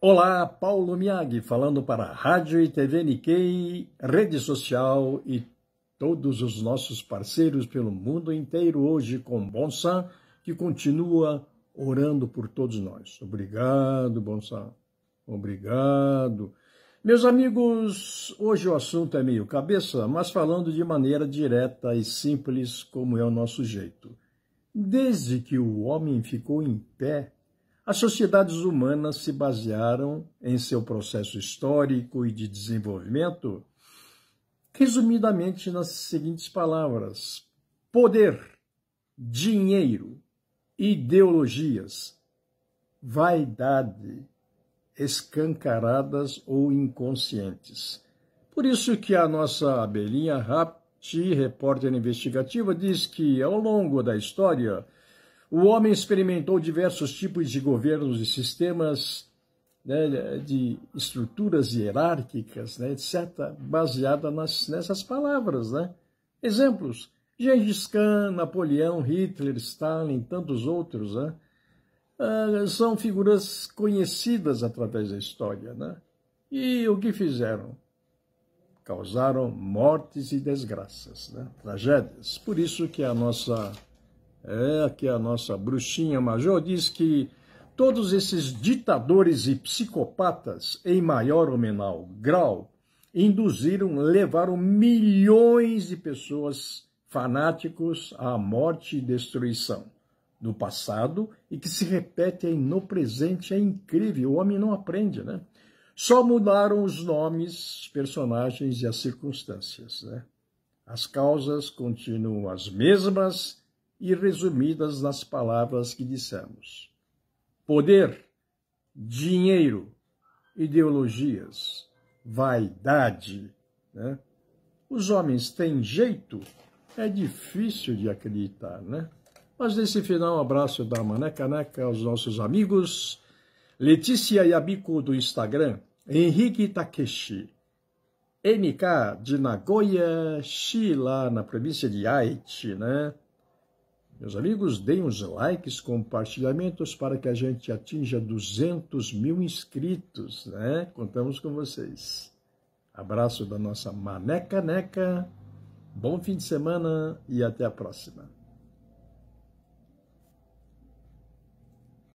Olá, Paulo Miag, falando para a Rádio e TV Nikkei, rede social e todos os nossos parceiros pelo mundo inteiro hoje com Bonsan, que continua orando por todos nós. Obrigado, Bonsan. Obrigado. Meus amigos, hoje o assunto é meio cabeça, mas falando de maneira direta e simples, como é o nosso jeito. Desde que o homem ficou em pé, as sociedades humanas se basearam em seu processo histórico e de desenvolvimento, resumidamente nas seguintes palavras: poder, dinheiro, ideologias, vaidade, escancaradas ou inconscientes. Por isso que a nossa abelhinha Rapti, repórter investigativa, diz que ao longo da história o homem experimentou diversos tipos de governos e sistemas né, de estruturas hierárquicas, né, etc., baseada nas, nessas palavras. Né? Exemplos: Gengis Khan, Napoleão, Hitler, Stalin, tantos outros, né? Ah, são figuras conhecidas através da história. Né? E o que fizeram? Causaram mortes e desgraças, né? tragédias. Por isso que a nossa é, aqui a nossa bruxinha major diz que todos esses ditadores e psicopatas, em maior ou menor grau, induziram, levaram milhões de pessoas fanáticos à morte e destruição do passado e que se repete no presente. É incrível, o homem não aprende, né? Só mudaram os nomes, personagens e as circunstâncias, né? As causas continuam as mesmas e resumidas nas palavras que dissemos: poder, dinheiro, ideologias, vaidade. Né? Os homens têm jeito, é difícil de acreditar, né? Mas nesse final, um abraço da Maneca Neca aos nossos amigos. Letícia Yabico, do Instagram, Henrique Takeshi, MK de Nagoya, Shi, lá na província de Haiti né? Meus amigos, deem os likes, compartilhamentos para que a gente atinja 200 mil inscritos, né? Contamos com vocês. Abraço da nossa Maneca Neca, bom fim de semana e até a próxima.